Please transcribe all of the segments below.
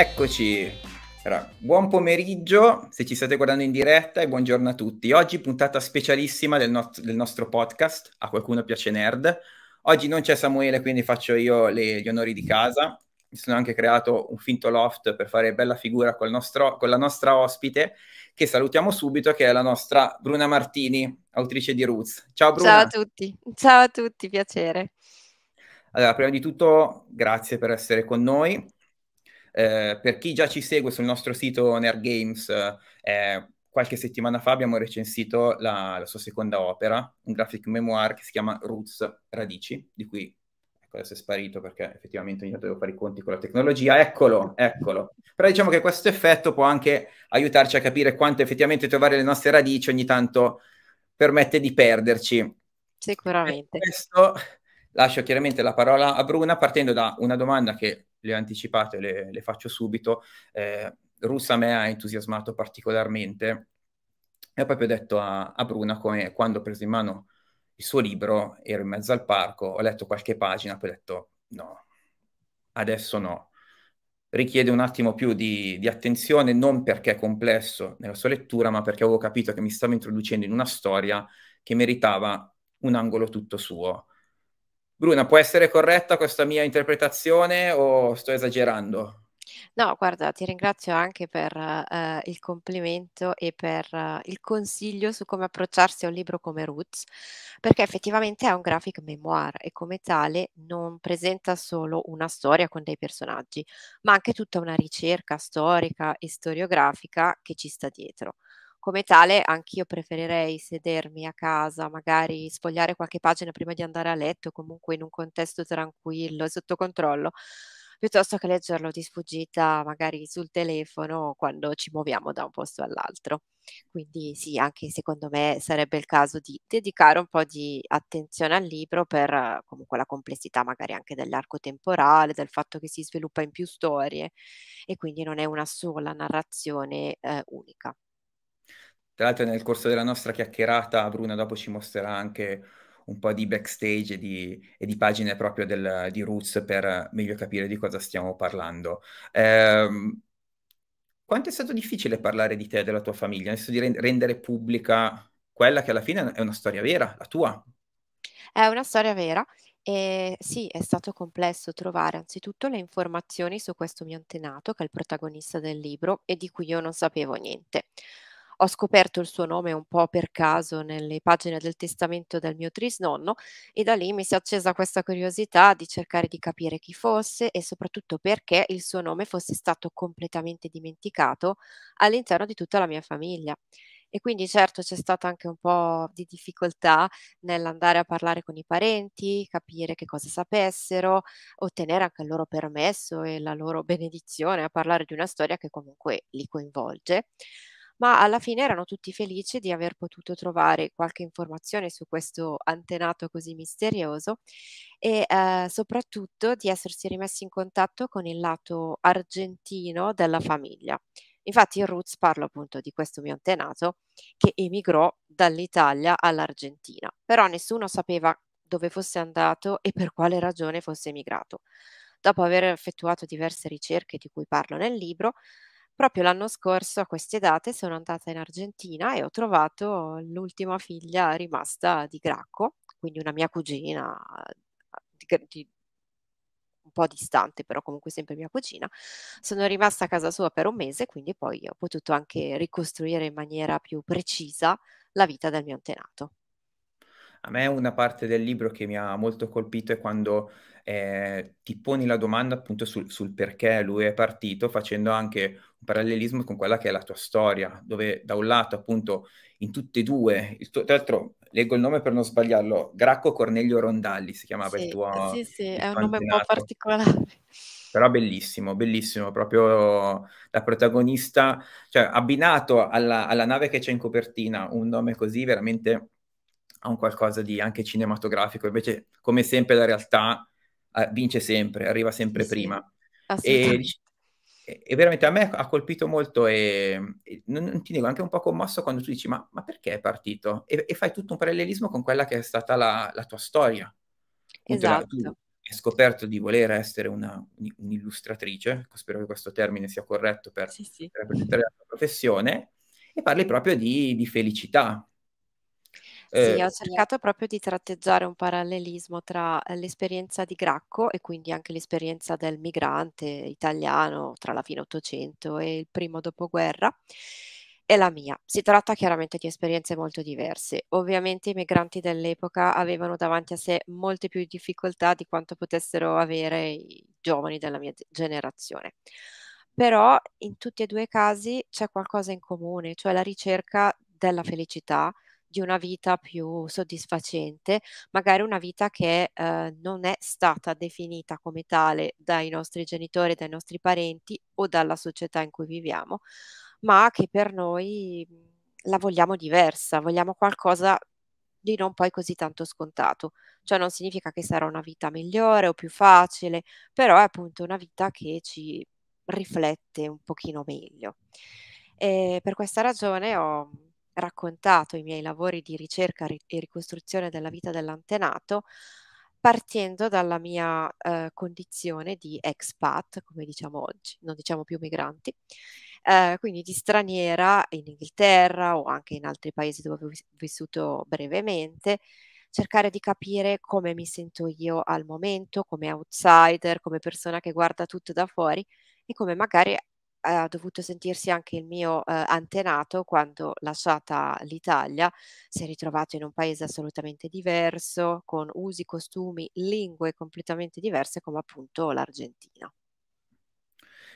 Eccoci, allora, buon pomeriggio se ci state guardando in diretta e buongiorno a tutti. Oggi puntata specialissima del, no- del nostro podcast, a qualcuno piace nerd. Oggi non c'è Samuele, quindi faccio io le- gli onori di casa. Mi sono anche creato un finto loft per fare bella figura nostro- con la nostra ospite, che salutiamo subito, che è la nostra Bruna Martini, autrice di Roots. Ciao Bruna. Ciao a tutti, ciao a tutti, piacere. Allora, prima di tutto, grazie per essere con noi. Eh, per chi già ci segue sul nostro sito Nerd Games, eh, qualche settimana fa abbiamo recensito la, la, sua seconda opera, un graphic memoir che si chiama Roots Radici, di cui ecco, adesso è sparito perché effettivamente ogni tanto devo fare i conti con la tecnologia. Eccolo, eccolo. Però diciamo che questo effetto può anche aiutarci a capire quanto effettivamente trovare le nostre radici ogni tanto permette di perderci. Sicuramente. E questo lascio chiaramente la parola a Bruna partendo da una domanda che le ho anticipate, le, le faccio subito. Eh, Russa me ha entusiasmato particolarmente e ho proprio detto a, a Bruna come quando ho preso in mano il suo libro, ero in mezzo al parco, ho letto qualche pagina, poi ho detto no, adesso no. Richiede un attimo più di, di attenzione, non perché è complesso nella sua lettura, ma perché avevo capito che mi stavo introducendo in una storia che meritava un angolo tutto suo. Bruna, può essere corretta questa mia interpretazione o sto esagerando? No, guarda, ti ringrazio anche per eh, il complimento e per eh, il consiglio su come approcciarsi a un libro come Roots, perché effettivamente è un graphic memoir e come tale non presenta solo una storia con dei personaggi, ma anche tutta una ricerca storica e storiografica che ci sta dietro come tale anch'io preferirei sedermi a casa, magari sfogliare qualche pagina prima di andare a letto, comunque in un contesto tranquillo e sotto controllo, piuttosto che leggerlo di sfuggita magari sul telefono quando ci muoviamo da un posto all'altro. Quindi sì, anche secondo me sarebbe il caso di dedicare un po' di attenzione al libro per comunque la complessità magari anche dell'arco temporale, del fatto che si sviluppa in più storie e quindi non è una sola narrazione eh, unica. Tra l'altro nel corso della nostra chiacchierata Bruno dopo ci mostrerà anche un po' di backstage e di, e di pagine proprio del, di Roots per meglio capire di cosa stiamo parlando. Ehm, quanto è stato difficile parlare di te e della tua famiglia, adesso di rendere pubblica quella che alla fine è una storia vera, la tua? È una storia vera e sì, è stato complesso trovare anzitutto le informazioni su questo mio antenato, che è il protagonista del libro e di cui io non sapevo niente. Ho scoperto il suo nome un po' per caso nelle pagine del testamento del mio trisnonno e da lì mi si è accesa questa curiosità di cercare di capire chi fosse e soprattutto perché il suo nome fosse stato completamente dimenticato all'interno di tutta la mia famiglia. E quindi certo c'è stata anche un po' di difficoltà nell'andare a parlare con i parenti, capire che cosa sapessero, ottenere anche il loro permesso e la loro benedizione a parlare di una storia che comunque li coinvolge ma alla fine erano tutti felici di aver potuto trovare qualche informazione su questo antenato così misterioso e eh, soprattutto di essersi rimessi in contatto con il lato argentino della famiglia. Infatti in Roots parlo appunto di questo mio antenato che emigrò dall'Italia all'Argentina, però nessuno sapeva dove fosse andato e per quale ragione fosse emigrato. Dopo aver effettuato diverse ricerche di cui parlo nel libro, Proprio l'anno scorso a queste date sono andata in Argentina e ho trovato l'ultima figlia rimasta di Gracco, quindi una mia cugina di, di, un po' distante, però comunque sempre mia cugina. Sono rimasta a casa sua per un mese, quindi poi ho potuto anche ricostruire in maniera più precisa la vita del mio antenato. A me una parte del libro che mi ha molto colpito è quando eh, ti poni la domanda appunto sul, sul perché lui è partito, facendo anche un parallelismo con quella che è la tua storia, dove da un lato appunto in tutte e due, tuo, tra l'altro leggo il nome per non sbagliarlo, Gracco Cornelio Rondalli si chiamava sì, il tuo... Sì, sì, è un antenato. un po' particolare. Però bellissimo, bellissimo, proprio da protagonista, cioè abbinato alla, alla nave che c'è in copertina, un nome così veramente ha un qualcosa di anche cinematografico, invece come sempre la realtà eh, vince sempre, arriva sempre sì, prima. E e veramente a me ha colpito molto e, e non, non, ti dico, anche un po' commosso quando tu dici ma, ma perché è partito? E, e, fai tutto un parallelismo con quella che è stata la, la tua storia. Esatto. Tu hai scoperto di voler essere una, un'illustratrice, spero che questo termine sia corretto per sì, sì. rappresentare la tua professione, e parli proprio di, di felicità, sì, eh, ho cercato proprio di tratteggiare un parallelismo tra eh, l'esperienza di Gracco e quindi anche l'esperienza del migrante italiano tra la fine Ottocento e il primo dopoguerra e la mia. Si tratta chiaramente di esperienze molto diverse. Ovviamente i migranti dell'epoca avevano davanti a sé molte più difficoltà di quanto potessero avere i giovani della mia generazione. Però in tutti e due i casi c'è qualcosa in comune, cioè la ricerca della felicità, di una vita più soddisfacente, magari una vita che eh, non è stata definita come tale dai nostri genitori, dai nostri parenti o dalla società in cui viviamo, ma che per noi mm, la vogliamo diversa, vogliamo qualcosa di non poi così tanto scontato. Cioè non significa che sarà una vita migliore o più facile, però è appunto una vita che ci riflette un pochino meglio. E per questa ragione ho raccontato i miei lavori di ricerca e ricostruzione della vita dell'antenato partendo dalla mia eh, condizione di expat, come diciamo oggi, non diciamo più migranti, eh, quindi di straniera in Inghilterra o anche in altri paesi dove ho vissuto brevemente, cercare di capire come mi sento io al momento, come outsider, come persona che guarda tutto da fuori e come magari ha dovuto sentirsi anche il mio eh, antenato quando, lasciata l'Italia, si è ritrovato in un paese assolutamente diverso, con usi, costumi, lingue completamente diverse come appunto l'Argentina.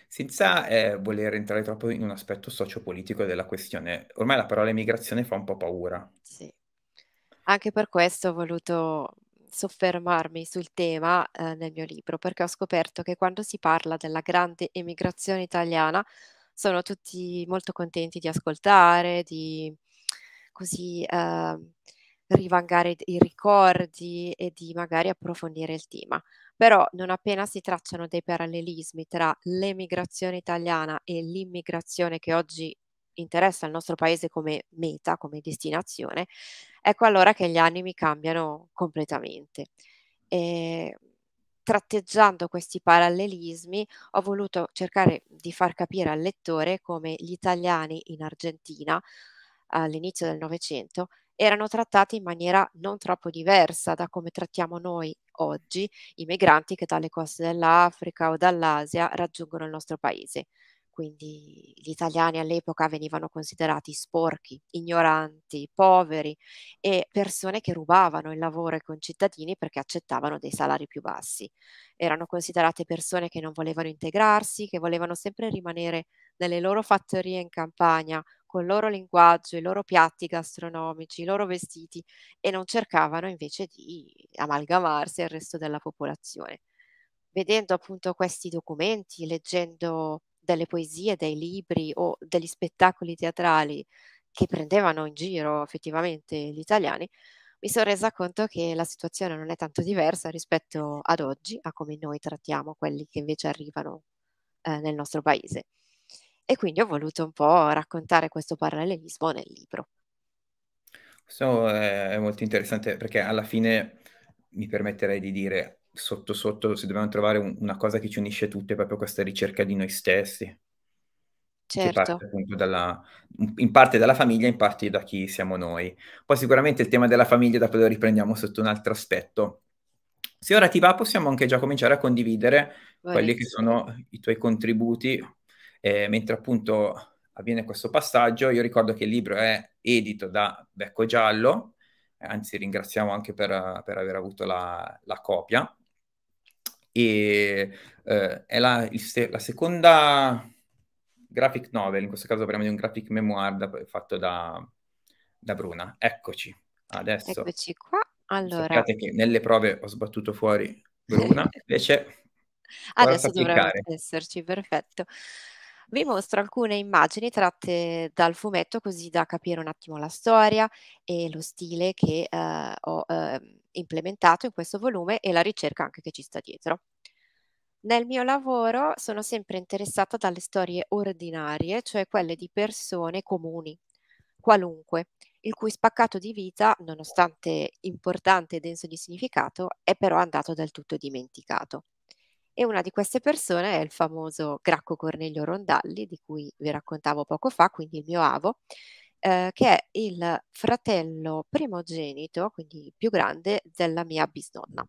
Senza eh, voler entrare troppo in un aspetto sociopolitico della questione, ormai la parola immigrazione fa un po' paura. Sì. Anche per questo ho voluto soffermarmi sul tema eh, nel mio libro perché ho scoperto che quando si parla della grande emigrazione italiana sono tutti molto contenti di ascoltare, di così eh, rivangare i ricordi e di magari approfondire il tema. Però non appena si tracciano dei parallelismi tra l'emigrazione italiana e l'immigrazione che oggi interessa il nostro paese come meta, come destinazione, ecco allora che gli animi cambiano completamente. E, ehm, tratteggiando questi parallelismi ho voluto cercare di far capire al lettore come gli italiani in Argentina all'inizio del Novecento erano trattati in maniera non troppo diversa da come trattiamo noi oggi i migranti che dalle coste dell'Africa o dall'Asia raggiungono il nostro paese quindi gli italiani all'epoca venivano considerati sporchi, ignoranti, poveri e persone che rubavano il lavoro ai concittadini perché accettavano dei salari più bassi. Erano considerate persone che non volevano integrarsi, che volevano sempre rimanere nelle loro fattorie in campagna col loro linguaggio, i loro piatti gastronomici, i loro vestiti e non cercavano invece di amalgamarsi al resto della popolazione. Vedendo appunto questi documenti, leggendo delle poesie, dei libri o degli spettacoli teatrali che prendevano in giro effettivamente gli italiani, mi sono resa conto che la situazione non è tanto diversa rispetto ad oggi, a come noi trattiamo quelli che invece arrivano eh, nel nostro paese. E quindi ho voluto un po' raccontare questo parallelismo nel libro. Questo è molto interessante perché alla fine mi permetterei di dire sotto sotto, se dobbiamo trovare un, una cosa che ci unisce tutte, è proprio questa ricerca di noi stessi. Certo. Che parte certo. appunto dalla, in parte dalla famiglia, in parte da chi siamo noi. Poi sicuramente il tema della famiglia dopo lo riprendiamo sotto un altro aspetto. Se ora ti va possiamo anche già cominciare a condividere Vai. quelli che sono i tuoi contributi, eh, mentre appunto avviene questo passaggio. Io ricordo che il libro è edito da Becco Giallo, anzi ringraziamo anche per, per aver avuto la, la copia e eh, è la, il, la, seconda graphic novel, in questo caso parliamo di un graphic memoir da, fatto da, da, Bruna. Eccoci, adesso. Eccoci qua. Allora... che nelle prove ho sbattuto fuori Bruna, invece... Adesso dovrebbe esserci, perfetto. Vi mostro alcune immagini tratte dal fumetto così da capire un attimo la storia e lo stile che eh, ho... Eh, implementato in questo volume e la ricerca anche che ci sta dietro. Nel mio lavoro sono sempre interessata dalle storie ordinarie, cioè quelle di persone comuni, qualunque, il cui spaccato di vita, nonostante importante e denso di significato, è però andato del tutto dimenticato. E una di queste persone è il famoso Gracco Cornelio Rondalli, di cui vi raccontavo poco fa, quindi il mio avo, eh, che è il fratello primogenito, quindi più grande, della mia bisnonna.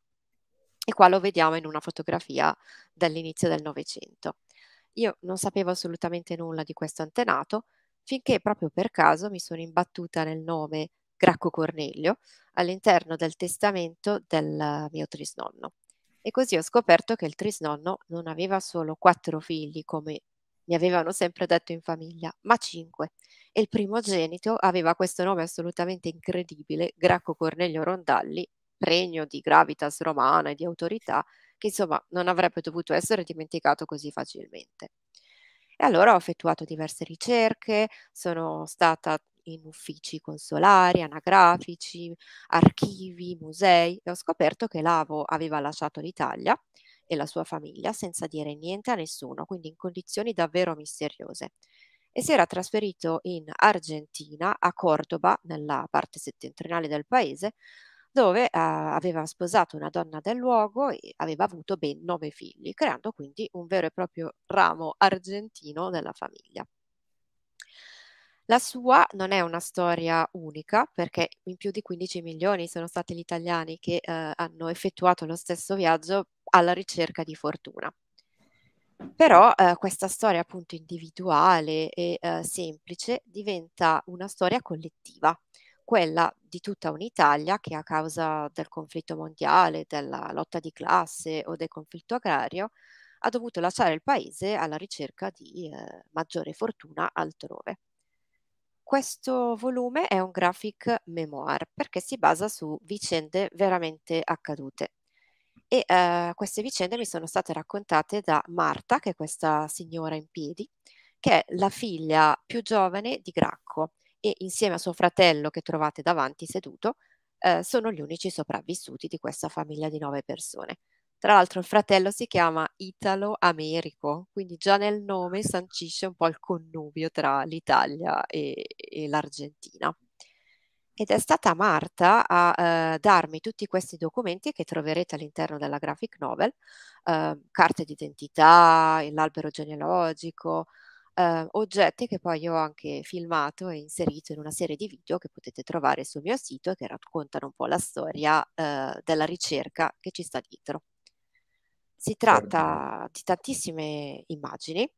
E qua lo vediamo in una fotografia dall'inizio del Novecento. Io non sapevo assolutamente nulla di questo antenato, finché proprio per caso mi sono imbattuta nel nome Gracco Cornelio all'interno del testamento del mio trisnonno. E così ho scoperto che il trisnonno non aveva solo quattro figli, come mi avevano sempre detto in famiglia, ma cinque e il primogenito aveva questo nome assolutamente incredibile, Gracco Cornelio Rondalli, pregno di gravitas romana e di autorità, che insomma non avrebbe dovuto essere dimenticato così facilmente. E allora ho effettuato diverse ricerche, sono stata in uffici consolari, anagrafici, archivi, musei e ho scoperto che Lavo aveva lasciato l'Italia e la sua famiglia senza dire niente a nessuno, quindi in condizioni davvero misteriose e si era trasferito in Argentina, a Cordoba, nella parte settentrionale del paese, dove eh, aveva sposato una donna del luogo e aveva avuto ben nove figli, creando quindi un vero e proprio ramo argentino della famiglia. La sua non è una storia unica perché in più di 15 milioni sono stati gli italiani che eh, hanno effettuato lo stesso viaggio alla ricerca di fortuna. Però eh, questa storia appunto individuale e eh, semplice diventa una storia collettiva, quella di tutta un'Italia che a causa del conflitto mondiale, della lotta di classe o del conflitto agrario ha dovuto lasciare il paese alla ricerca di eh, maggiore fortuna altrove. Questo volume è un graphic memoir perché si basa su vicende veramente accadute e eh, queste vicende mi sono state raccontate da Marta, che è questa signora in piedi, che è la figlia più giovane di Gracco e insieme a suo fratello che trovate davanti seduto eh, sono gli unici sopravvissuti di questa famiglia di nove persone. Tra l'altro il fratello si chiama Italo Americo, quindi già nel nome sancisce un po' il connubio tra l'Italia e, e l'Argentina. Ed è stata Marta a eh, darmi tutti questi documenti che troverete all'interno della graphic novel, eh, carte d'identità, l'albero genealogico, eh, oggetti che poi ho anche filmato e inserito in una serie di video che potete trovare sul mio sito e che raccontano un po' la storia eh, della ricerca che ci sta dietro. Si tratta certo. di tantissime immagini,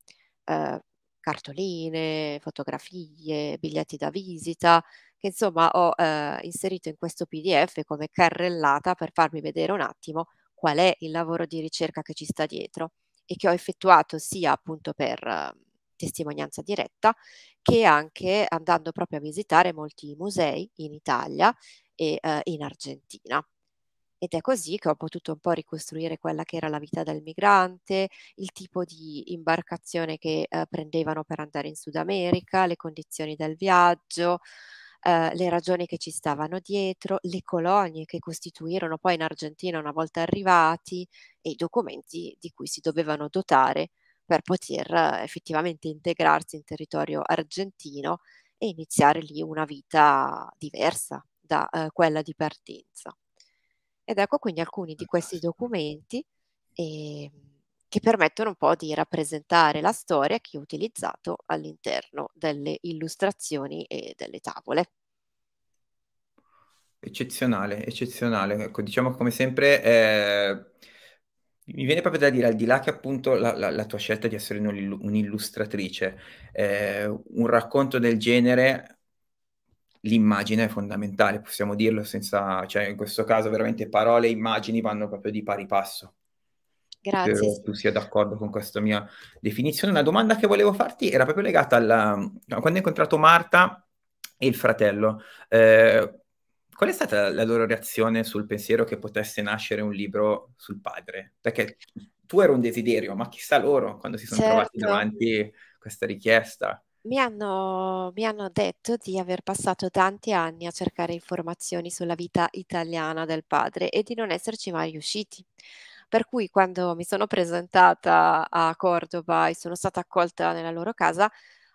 eh, cartoline, fotografie, biglietti da visita, che insomma ho eh, inserito in questo PDF come carrellata per farvi vedere un attimo qual è il lavoro di ricerca che ci sta dietro e che ho effettuato sia appunto per eh, testimonianza diretta che anche andando proprio a visitare molti musei in Italia e eh, in Argentina. Ed è così che ho potuto un po' ricostruire quella che era la vita del migrante, il tipo di imbarcazione che eh, prendevano per andare in Sud America, le condizioni del viaggio, eh, le ragioni che ci stavano dietro, le colonie che costituirono poi in Argentina una volta arrivati e i documenti di cui si dovevano dotare per poter eh, effettivamente integrarsi in territorio argentino e iniziare lì una vita diversa da eh, quella di partenza. Ed ecco quindi alcuni di questi documenti. E, ehm, che permettono un po' di rappresentare la storia che ho utilizzato all'interno delle illustrazioni e delle tavole. Eccezionale, eccezionale. Ecco, diciamo come sempre, eh, mi viene proprio da dire, al di là che appunto la, la, la tua scelta di essere un'illustratrice, eh, un racconto del genere l'immagine è fondamentale, possiamo dirlo senza, cioè in questo caso veramente parole e immagini vanno proprio di pari passo. Grazie. Spero sì. tu sia d'accordo con questa mia definizione. Una domanda che volevo farti era proprio legata alla... quando hai incontrato Marta e il fratello, eh, qual è stata la loro reazione sul pensiero che potesse nascere un libro sul padre? Perché tu era un desiderio, ma chissà loro quando si sono certo. trovati davanti questa richiesta. Mi hanno, mi hanno, detto di aver passato tanti anni a cercare informazioni sulla vita italiana del padre e di non esserci mai riusciti. Per cui quando mi sono presentata a Cordoba e sono stata accolta nella loro casa,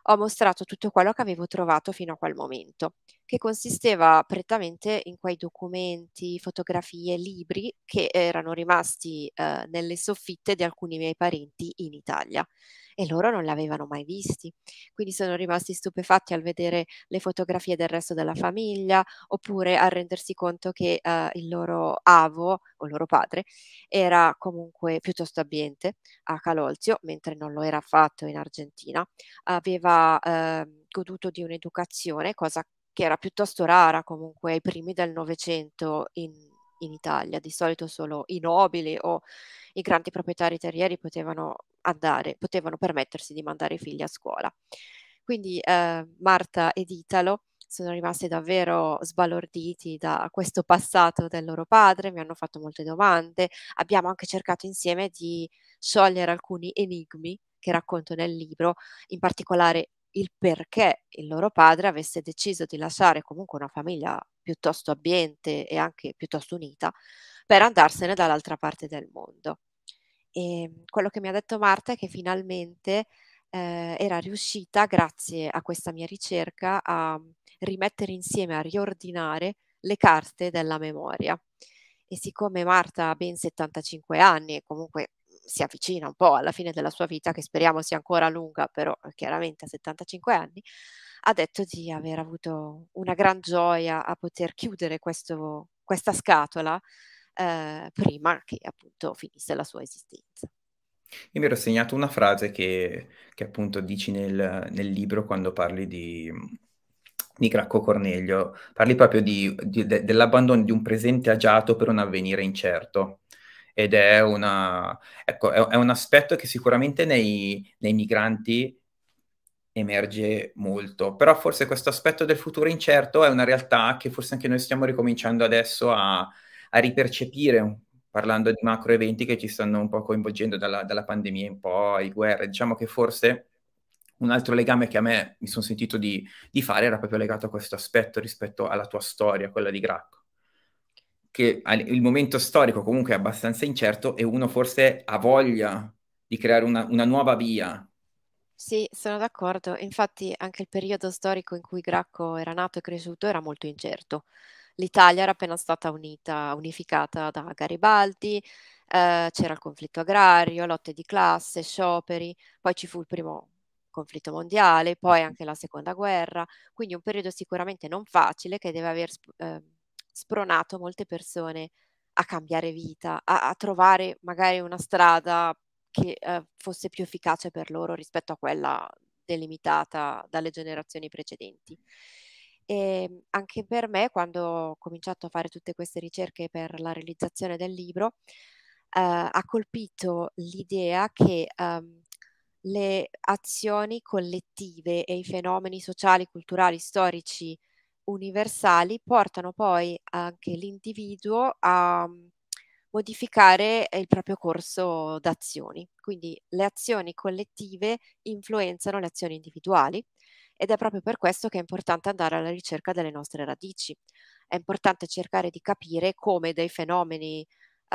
ho mostrato tutto quello che avevo trovato fino a quel momento che consisteva prettamente in quei documenti, fotografie, libri che erano rimasti eh, nelle soffitte di alcuni miei parenti in Italia e loro non li avevano mai visti. Quindi sono rimasti stupefatti al vedere le fotografie del resto della famiglia oppure a rendersi conto che eh, il loro avo o il loro padre era comunque piuttosto abbiente a Calolzio, mentre non lo era affatto in Argentina. Aveva eh, goduto di un'educazione, cosa che era piuttosto rara comunque ai primi del Novecento in, in, Italia, di solito solo i nobili o i grandi proprietari terrieri potevano, andare, potevano permettersi di mandare i figli a scuola. Quindi eh, Marta ed Italo sono rimasti davvero sbalorditi da questo passato del loro padre, mi hanno fatto molte domande, abbiamo anche cercato insieme di sciogliere alcuni enigmi che racconto nel libro, in particolare il perché il loro padre avesse deciso di lasciare comunque una famiglia piuttosto abbiente e anche piuttosto unita per andarsene dall'altra parte del mondo. E ehm, quello che mi ha detto Marta è che finalmente eh, era riuscita, grazie a questa mia ricerca, a rimettere insieme, a riordinare le carte della memoria. E siccome Marta ha ben 75 anni e comunque si avvicina un po' alla fine della sua vita, che speriamo sia ancora lunga, però eh, chiaramente a 75 anni, ha detto di aver avuto una gran gioia a poter chiudere questo, questa scatola eh, prima che appunto finisse la sua esistenza. Io mi ero segnato una frase che, che appunto dici nel, nel, libro quando parli di, di Cracco Corneglio, parli proprio di, di, de, dell'abbandono di un presente agiato per un avvenire incerto ed è, una, ecco, è, è un aspetto che sicuramente nei, nei migranti emerge molto, però forse questo aspetto del futuro incerto è una realtà che forse anche noi stiamo ricominciando adesso a, a ripercepire, parlando di macro eventi che ci stanno un po' coinvolgendo dalla, dalla pandemia in poi, guerre, diciamo che forse un altro legame che a me mi sono sentito di, di fare era proprio legato a questo aspetto rispetto alla tua storia, quella di Gracco che il momento storico comunque è abbastanza incerto e uno forse ha voglia di creare una, una nuova via. Sì, sono d'accordo. Infatti anche il periodo storico in cui Gracco era nato e cresciuto era molto incerto. L'Italia era appena stata unita, unificata da Garibaldi, eh, c'era il conflitto agrario, lotte di classe, scioperi, poi ci fu il primo conflitto mondiale, poi anche la seconda guerra, quindi un periodo sicuramente non facile che deve aver eh, spronato molte persone a cambiare vita, a, a trovare magari una strada che eh, fosse più efficace per loro rispetto a quella delimitata dalle generazioni precedenti. E ehm, anche per me, quando ho cominciato a fare tutte queste ricerche per la realizzazione del libro, eh, ha colpito l'idea che ehm, le azioni collettive e i fenomeni sociali, culturali, storici universali portano poi anche l'individuo a mm, modificare eh, il proprio corso d'azioni. Quindi le azioni collettive influenzano le azioni individuali ed è proprio per questo che è importante andare alla ricerca delle nostre radici. È importante cercare di capire come dei fenomeni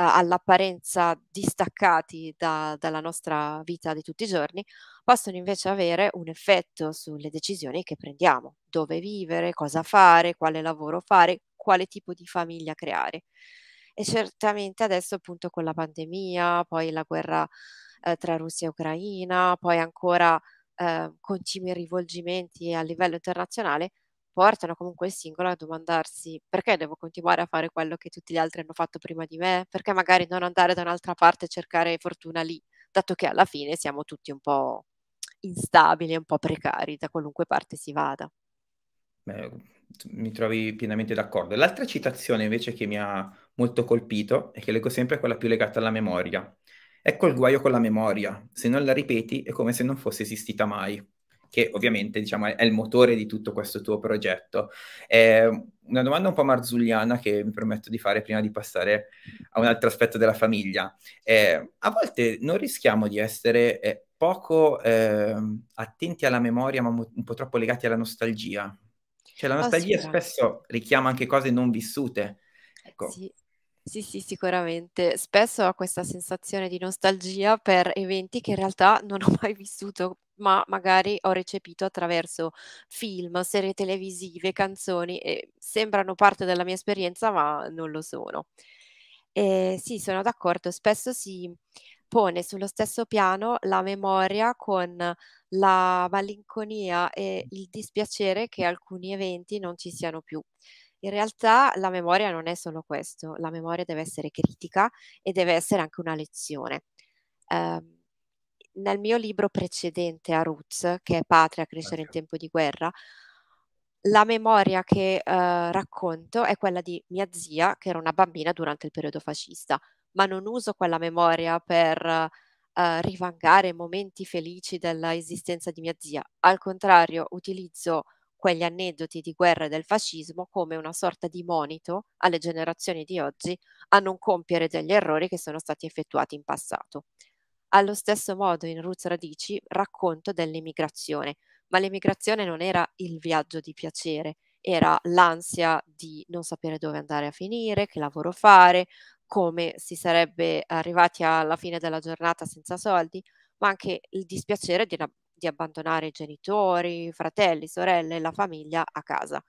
eh, all'apparenza distaccati da, dalla nostra vita di tutti i giorni, possono invece avere un effetto sulle decisioni che prendiamo, dove vivere, cosa fare, quale lavoro fare, quale tipo di famiglia creare. E certamente adesso appunto con la pandemia, poi la guerra eh, tra Russia e Ucraina, poi ancora eh, continui rivolgimenti a livello internazionale, portano comunque il singolo a domandarsi perché devo continuare a fare quello che tutti gli altri hanno fatto prima di me, perché magari non andare da un'altra parte e cercare fortuna lì, dato che alla fine siamo tutti un po' instabili, un po' precari da qualunque parte si vada. Beh, mi trovi pienamente d'accordo. L'altra citazione invece che mi ha molto colpito e che leggo sempre è quella più legata alla memoria. Ecco il guaio con la memoria, se non la ripeti è come se non fosse esistita mai che ovviamente diciamo, è, il motore di tutto questo tuo progetto. Eh, una domanda un po' marzulliana che mi permetto di fare prima di passare a un altro aspetto della famiglia. Eh, a volte non rischiamo di essere eh, poco ehm, attenti alla memoria, ma un po' troppo legati alla nostalgia. Cioè la nostalgia spesso richiama anche cose non vissute. Ecco. Sì. Sì, sì, sicuramente. Spesso ho questa sensazione di nostalgia per eventi che in realtà non ho mai vissuto, ma magari ho recepito attraverso film, serie televisive, canzoni e sembrano parte della mia esperienza, ma non lo sono. E sì, sono d'accordo, spesso si pone sullo stesso piano la memoria con la malinconia e il dispiacere che alcuni eventi non ci siano più. In realtà la memoria non è solo questo, la memoria deve essere critica e deve essere anche una lezione. Eh, nel mio libro precedente a Roots, che è Patria, crescere in certo. tempo di guerra, la memoria che eh, racconto è quella di mia zia, che era una bambina durante il periodo fascista, ma non uso quella memoria per eh, rivangare momenti felici dell'esistenza di mia zia. Al contrario, utilizzo quegli aneddoti di guerra e del fascismo come una sorta di monito alle generazioni di oggi a non compiere degli errori che sono stati effettuati in passato. Allo stesso modo in Roots Radici racconto dell'emigrazione, ma l'emigrazione non era il viaggio di piacere, era l'ansia di non sapere dove andare a finire, che lavoro fare, come si sarebbe arrivati alla fine della giornata senza soldi, ma anche il dispiacere di una di abbandonare i genitori, i fratelli, sorelle, la famiglia a casa.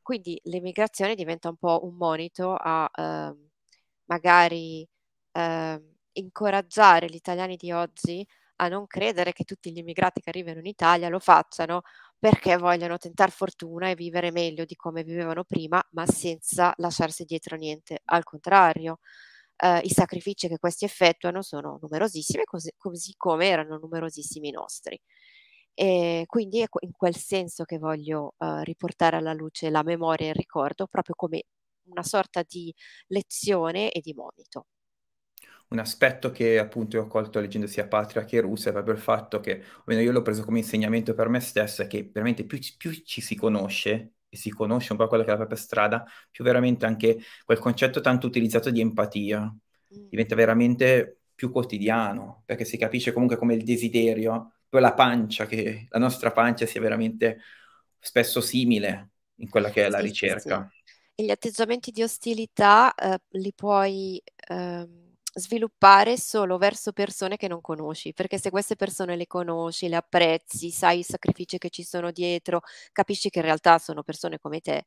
Quindi l'immigrazione diventa un po' un monito a eh, magari eh, incoraggiare gli italiani di oggi a non credere che tutti gli immigrati che arrivano in Italia lo facciano perché vogliono tentare fortuna e vivere meglio di come vivevano prima, ma senza lasciarsi dietro niente. Al contrario, eh, i sacrifici che questi effettuano sono numerosissimi, così, così come erano numerosissimi i nostri. E quindi è ecco, in quel senso che voglio eh, riportare alla luce la memoria e il ricordo, proprio come una sorta di lezione e di monito un aspetto che appunto ho colto leggendo sia Patria che Russia è proprio il fatto che, almeno io l'ho preso come insegnamento per me stesso, è che veramente più, più, ci si conosce e si conosce un po' quella che è la propria strada, più veramente anche quel concetto tanto utilizzato di empatia mm. diventa veramente più quotidiano, perché si capisce comunque come il desiderio, quella pancia, che la nostra pancia sia veramente spesso simile in quella che è la sì, ricerca. sì. E gli atteggiamenti di ostilità eh, li puoi... Eh sviluppare solo verso persone che non conosci, perché se queste persone le conosci, le apprezzi, sai i sacrifici che ci sono dietro, capisci che in realtà sono persone come te.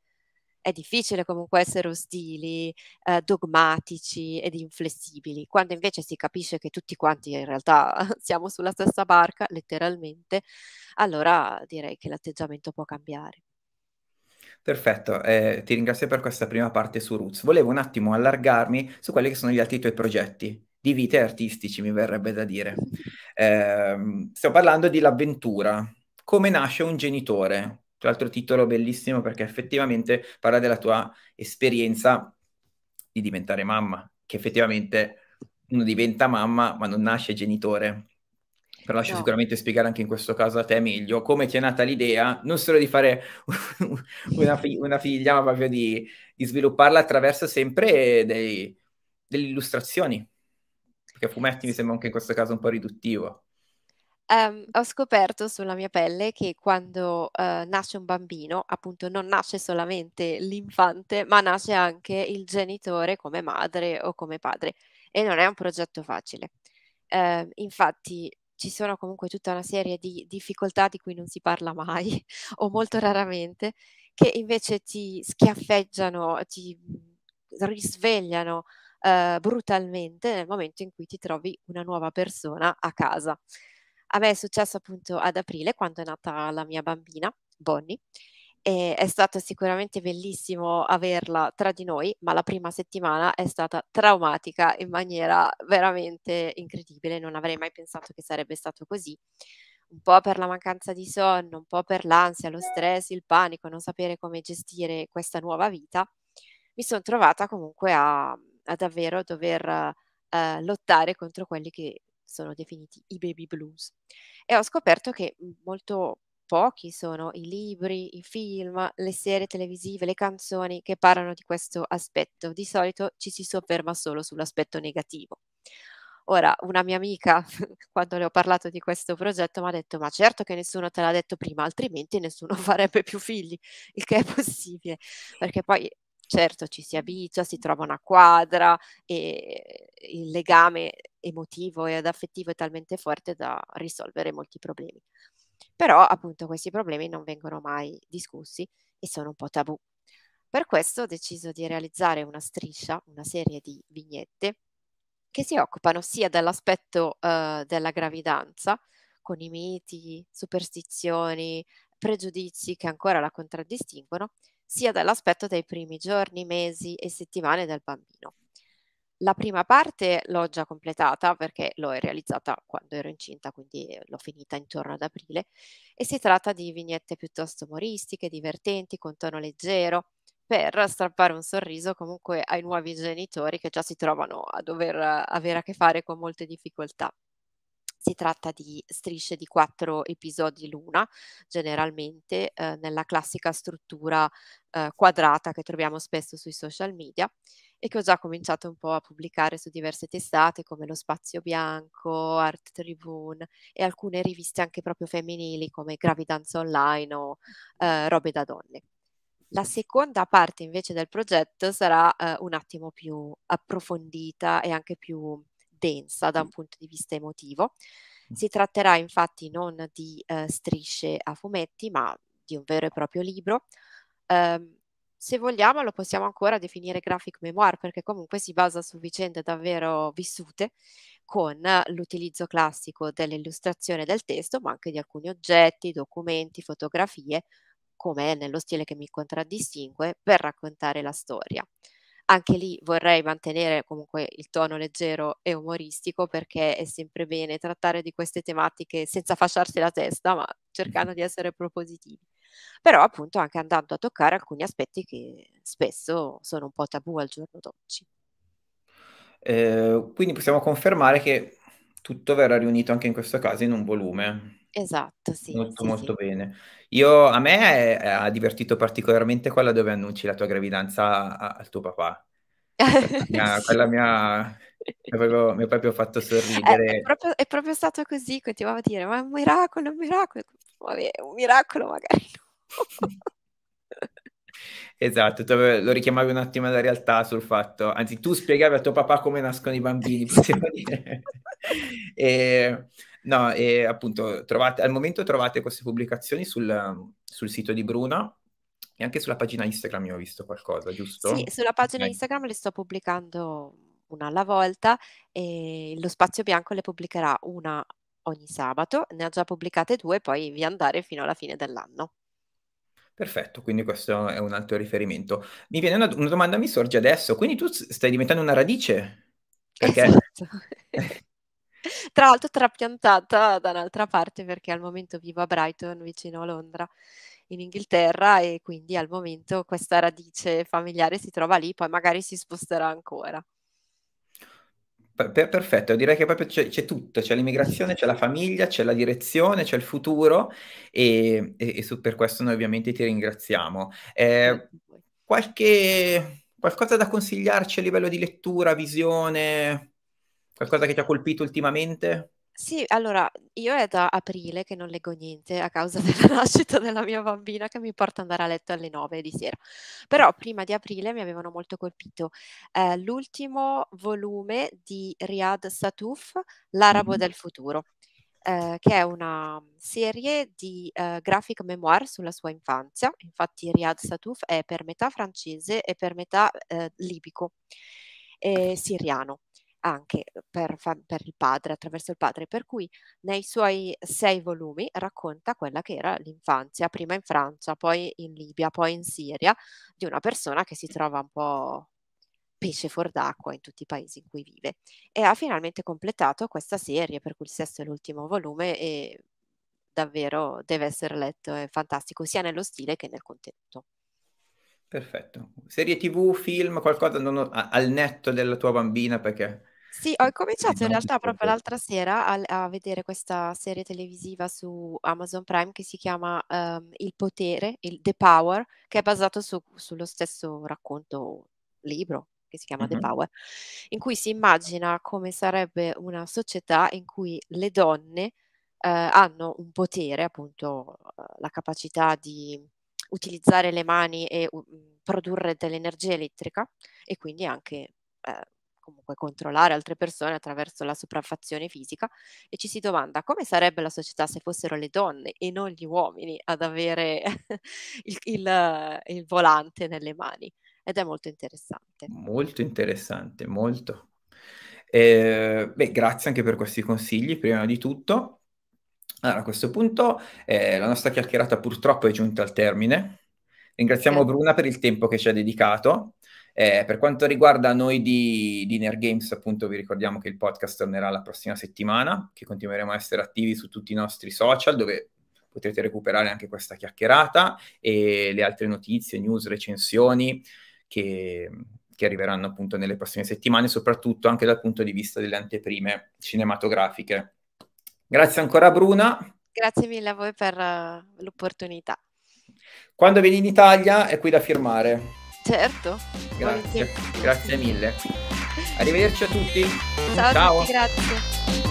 È difficile comunque essere ostili, eh, dogmatici ed inflessibili, quando invece si capisce che tutti quanti in realtà siamo sulla stessa barca, letteralmente, allora direi che l'atteggiamento può cambiare. Perfetto, eh, ti ringrazio per questa prima parte su Roots. Volevo un attimo allargarmi su quelli che sono gli altri tuoi progetti di vite artistici, mi verrebbe da dire. Eh, sto parlando di l'avventura, come nasce un genitore, tra l'altro titolo bellissimo perché effettivamente parla della tua esperienza di diventare mamma, che effettivamente uno diventa mamma ma non nasce genitore però lascio no. sicuramente spiegare anche in questo caso a te meglio come ti è nata l'idea non solo di fare una, fig- una figlia, ma proprio di, di svilupparla attraverso sempre dei, delle illustrazioni, perché fumetti mi sembra anche in questo caso un po' riduttivo. Um, ho scoperto sulla mia pelle che quando uh, nasce un bambino, appunto, non nasce solamente l'infante, ma nasce anche il genitore come madre o come padre. E non è un progetto facile. Uh, infatti, ci sono comunque tutta una serie di difficoltà di cui non si parla mai o molto raramente, che invece ti schiaffeggiano, ti mhmm, risvegliano eh, brutalmente nel momento in cui ti trovi una nuova persona a casa. A me è successo appunto ad aprile, quando è nata la mia bambina, Bonnie, e è stato sicuramente bellissimo averla tra di noi, ma la prima settimana è stata traumatica in maniera veramente incredibile, non avrei mai pensato che sarebbe stato così un po' per la mancanza di sonno, un po' per l'ansia, lo stress, il panico, non sapere come gestire questa nuova vita, mi sono trovata comunque a, a davvero dover eh, lottare contro quelli che sono definiti i baby blues. E ho scoperto che molto pochi sono i libri, i film, le serie televisive, le canzoni che parlano di questo aspetto. Di solito ci si sofferma solo sull'aspetto negativo. Ora, una mia amica, quando le ho parlato di questo progetto, mi ha detto: Ma certo che nessuno te l'ha detto prima, altrimenti nessuno farebbe più figli, il che è possibile, perché poi certo ci si abitua, si trova una quadra e il legame emotivo ed affettivo è talmente forte da risolvere molti problemi però appunto questi problemi non vengono mai discussi e sono un po' tabù. Per questo ho deciso di realizzare una striscia, una serie di vignette che si occupano sia dell'aspetto eh, della gravidanza, con i miti, superstizioni, pregiudizi che ancora la contraddistinguono, sia dall'aspetto dei primi giorni, mesi e settimane del bambino. La prima parte l'ho già completata perché l'ho realizzata quando ero incinta, quindi eh, l'ho finita intorno ad aprile e si tratta di vignette piuttosto umoristiche, divertenti, con tono leggero, per strappare un sorriso comunque ai nuovi genitori che già si trovano a dover eh, avere a che fare con molte difficoltà. Si tratta di strisce di quattro episodi l'una, generalmente eh, nella classica struttura eh, quadrata che troviamo spesso sui social media e che ho già cominciato un po' a pubblicare su diverse testate come Lo Spazio Bianco, Art Tribune e alcune riviste anche proprio femminili come Gravidanza Online o eh, Robe da Donne. La seconda parte invece del progetto sarà eh, un attimo più approfondita e anche più densa da un punto di vista emotivo. Mm. Si tratterà infatti non di eh, strisce a fumetti, ma di un vero e proprio libro. Eh, se vogliamo lo possiamo ancora definire graphic memoir perché comunque si basa su vicende davvero vissute con eh, l'utilizzo classico dell'illustrazione del testo ma anche di alcuni oggetti, documenti, fotografie come nello stile che mi contraddistingue per raccontare la storia. Anche lì vorrei mantenere comunque il tono leggero e umoristico perché è sempre bene trattare di queste tematiche senza fasciarsi la testa, ma cercando di essere propositivi. Però appunto anche andando a toccare alcuni aspetti che spesso sono un po' tabù al giorno d'oggi. Eh, quindi possiamo confermare che tutto verrà riunito anche in questo caso in un volume. Esatto, sì, Molto, sì, molto sì. bene. Io, a me eh, ha divertito particolarmente quella dove annunci la tua gravidanza a- al tuo papà. Quella mi ha, mi ha- proprio, proprio fatto eh, sorridere. è proprio, è proprio stato così, continuavo a dire, ma è un miracolo, un miracolo. Vabbè, un miracolo magari no. Esatto, tu lo richiamavi un attimo alla realtà sul fatto, anzi tu spiegavi a tuo papà come nascono i bambini, possiamo dire. E, No, e appunto trovate, al momento trovate queste pubblicazioni sul, sul sito di Bruna, e anche sulla pagina Instagram io ho visto qualcosa, giusto? Sì, sulla pagina Instagram le sto pubblicando una alla volta e lo Spazio Bianco le pubblicherà una ogni sabato, ne ha già pubblicate due, poi vi andare fino alla fine dell'anno. Perfetto, quindi questo è un altro riferimento. Mi viene una, una domanda, mi sorge adesso, quindi tu stai diventando una radice? Esatto. Perché... Esatto. Tra l'altro trapiantata da un'altra parte perché al momento vivo a Brighton, vicino a Londra, in Inghilterra e quindi al momento questa radice familiare si trova lì, poi magari si sposterà ancora. Per, perfetto, direi che proprio c'è, c'è, tutto, c'è l'immigrazione, c'è la famiglia, c'è la direzione, c'è il futuro e, e, e su, per questo noi ovviamente ti ringraziamo. Eh, qualche, qualcosa da consigliarci a livello di lettura, visione, Qualcosa che ti ha colpito ultimamente? Sì, allora io è da aprile che non leggo niente a causa della nascita della mia bambina che mi porta ad andare a letto alle 9 di sera. Però prima di aprile mi avevano molto colpito eh, l'ultimo volume di Riyad Satouf, L'arabo mm-hmm. del futuro, eh, che è una serie di eh, graphic memoir sulla sua infanzia. Infatti Riyad Satouf è per metà francese e per metà eh, libico e siriano anche per, per, il padre, attraverso il padre, per cui nei suoi sei volumi racconta quella che era l'infanzia, prima in Francia, poi in Libia, poi in Siria, di una persona che si trova un po' pesce fuor d'acqua in tutti i paesi in cui vive. E ha finalmente completato questa serie, per cui il sesto e l'ultimo volume e davvero deve essere letto, è fantastico, sia nello stile che nel contenuto. Perfetto. Serie TV, film, qualcosa ho, al netto della tua bambina perché sì, ho cominciato in realtà proprio l'altra sera al- a, vedere questa serie televisiva su Amazon Prime che si chiama ehm, Il potere, il The Power, che è basato su- sullo stesso racconto libro che si chiama The Power, in cui si immagina come sarebbe una società in cui le donne eh, hanno un potere, appunto, eh, la capacità di utilizzare le mani e u- produrre dell'energia elettrica e quindi anche eh, comunque controllare altre persone attraverso la sopraffazione fisica e ci si domanda come sarebbe la società se fossero le donne e non gli uomini ad avere il, il, il volante nelle mani. Ed è molto interessante. Molto interessante, molto. Eh, beh, grazie anche per questi consigli, prima di tutto. Allora, a questo punto eh, la nostra chiacchierata purtroppo è giunta al termine. Ringraziamo eh. Bruna per il tempo che ci ha dedicato eh, per quanto riguarda noi di, di Nerd Games, appunto, vi ricordiamo che il podcast tornerà la prossima settimana, che continueremo a essere attivi su tutti i nostri social, dove potrete recuperare anche questa chiacchierata e le altre notizie, news, recensioni che, che arriveranno appunto nelle prossime settimane, soprattutto anche dal punto di vista delle anteprime cinematografiche. Grazie ancora Bruna. Grazie mille a voi per eh, l'opportunità. Quando vieni in Italia è qui da firmare. Certo. Grazie, grazie mille. Arrivederci a tutti. Ciao, Ciao. A tutti, grazie.